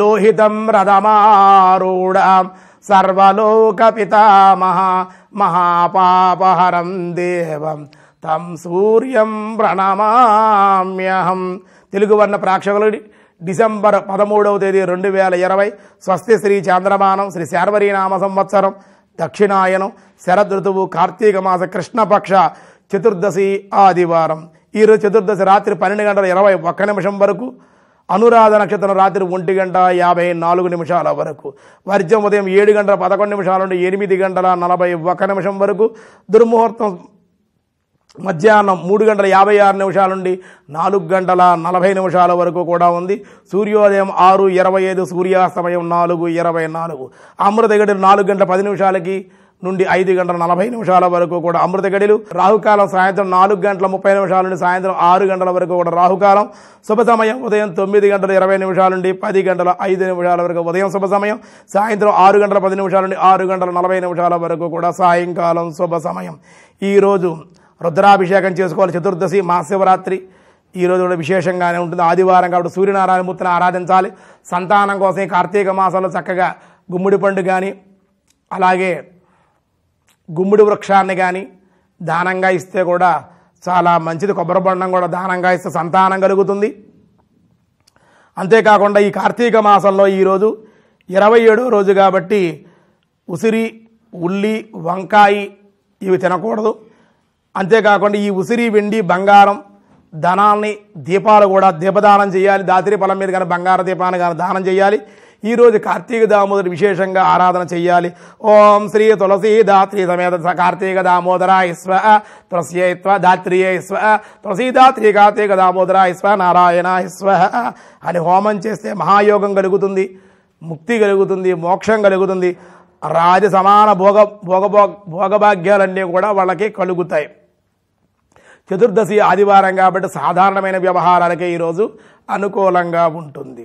లోహితం రథమారూఢ సర్వలోక పితామహ మహాపాపహరం దేవం తం సూర్యం ప్రణమామ్యహం తెలుగు వర్ణ ప్రాక్షకులు డిసెంబర్ పదమూడవ తేదీ రెండు వేల ఇరవై స్వస్తి శ్రీ చంద్రమానం శ్రీ శార్వరీనామ సంవత్సరం దక్షిణాయనం శరదృతువు కార్తీక మాస కృష్ణపక్ష చతుర్దశి ఆదివారం ఈరోజు చతుర్దశి రాత్రి పన్నెండు గంటల ఇరవై ఒక్క నిమిషం వరకు అనురాధ నక్షత్రం రాత్రి ఒంటి గంట యాభై నాలుగు నిమిషాల వరకు వర్జం ఉదయం ఏడు గంటల పదకొండు నిమిషాల నుండి ఎనిమిది గంటల నలభై ఒక నిమిషం వరకు దుర్ముహూర్తం మధ్యాహ్నం మూడు గంటల యాభై ఆరు నిమిషాల నుండి నాలుగు గంటల నలభై నిమిషాల వరకు కూడా ఉంది సూర్యోదయం ఆరు ఇరవై ఐదు సూర్యాస్తమయం నాలుగు ఇరవై నాలుగు అమృత గడి నాలుగు గంటల పది నిమిషాలకి నుండి ఐదు గంటల నలభై నిమిషాల వరకు కూడా అమృత గడిలు రాహుకాలం సాయంత్రం నాలుగు గంటల ముప్పై నిమిషాల నుండి సాయంత్రం ఆరు గంటల వరకు కూడా రాహుకాలం శుభ సమయం ఉదయం తొమ్మిది గంటల ఇరవై నిమిషాల నుండి పది గంటల ఐదు నిమిషాల వరకు ఉదయం శుభ సమయం సాయంత్రం ఆరు గంటల పది నిమిషాల నుండి ఆరు గంటల నలభై నిమిషాల వరకు కూడా సాయంకాలం శుభ సమయం ఈరోజు రుద్రాభిషేకం చేసుకోవాలి చతుర్దశి మహాశివరాత్రి ఈరోజు కూడా విశేషంగానే ఉంటుంది ఆదివారం కాబట్టి సూర్యనారాయణ మూర్తిని ఆరాధించాలి సంతానం కోసం కార్తీక మాసంలో చక్కగా గుమ్మడి పండు కానీ అలాగే గుమ్మిడి వృక్షాన్ని కానీ దానంగా ఇస్తే కూడా చాలా మంచిది కొబ్బరి బండం కూడా దానంగా ఇస్తే సంతానం కలుగుతుంది అంతేకాకుండా ఈ కార్తీక మాసంలో ఈరోజు ఇరవై ఏడో రోజు కాబట్టి ఉసిరి ఉల్లి వంకాయి ఇవి తినకూడదు అంతేకాకుండా ఈ ఉసిరి వెండి బంగారం ధనాన్ని దీపాలు కూడా దీపదానం చేయాలి దాత్రి పొలం మీద కానీ బంగారు దీపాన్ని కానీ దానం చేయాలి ఈరోజు కార్తీక దామోదరుడు విశేషంగా ఆరాధన చేయాలి ఓం శ్రీ తులసి దాత్రి సమేత కార్తీక దామోదరాయ స్వ తులసియైత్వ దాత్రియ స్వ తులసీదాత్రి కార్తీక దామోదరాయ స్వ నారాయణాయ స్వ అని హోమం చేస్తే మహాయోగం కలుగుతుంది ముక్తి కలుగుతుంది మోక్షం కలుగుతుంది రాజ సమాన భోగ భోగభో భోగభాగ్యాలన్నీ కూడా వాళ్ళకి కలుగుతాయి చతుర్దశి ఆదివారం కాబట్టి సాధారణమైన వ్యవహారాలకే ఈరోజు అనుకూలంగా ఉంటుంది